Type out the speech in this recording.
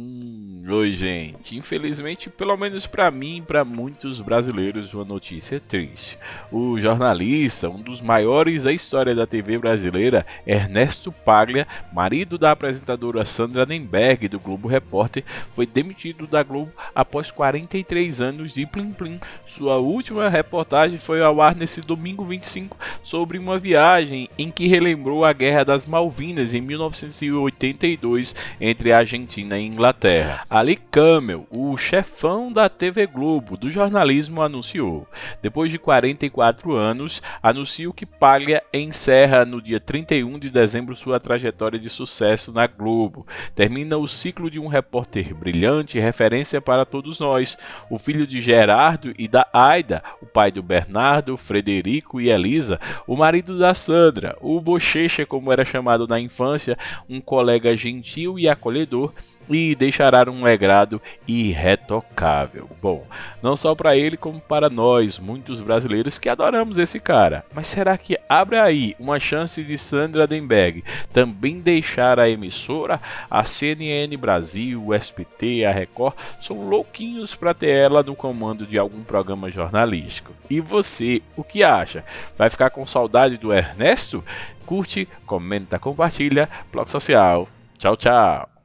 Hum, oi, gente. Infelizmente, pelo menos para mim e para muitos brasileiros, uma notícia triste. O jornalista, um dos maiores da história da TV brasileira, Ernesto Paglia, marido da apresentadora Sandra Nemberg do Globo Repórter, foi demitido da Globo após 43 anos de Plim Plim. Sua última reportagem foi ao ar nesse domingo 25 sobre uma viagem em que relembrou a Guerra das Malvinas em 1982 entre a Argentina e Inglaterra. Inglaterra. Ali Camel, o chefão da TV Globo do jornalismo, anunciou. Depois de 44 anos, anunciou que Palha encerra no dia 31 de dezembro sua trajetória de sucesso na Globo. Termina o ciclo de um repórter brilhante, referência para todos nós. O filho de Gerardo e da Aida, o pai do Bernardo, Frederico e Elisa, o marido da Sandra, o Bochecha, como era chamado na infância, um colega gentil e acolhedor e deixará um legado irretocável. Bom, não só para ele como para nós, muitos brasileiros que adoramos esse cara. Mas será que abre aí uma chance de Sandra Denberg também deixar a emissora? A CNN Brasil, o SPT, a Record são louquinhos para ter ela no comando de algum programa jornalístico. E você, o que acha? Vai ficar com saudade do Ernesto? Curte, comenta, compartilha. bloco Social. Tchau, tchau.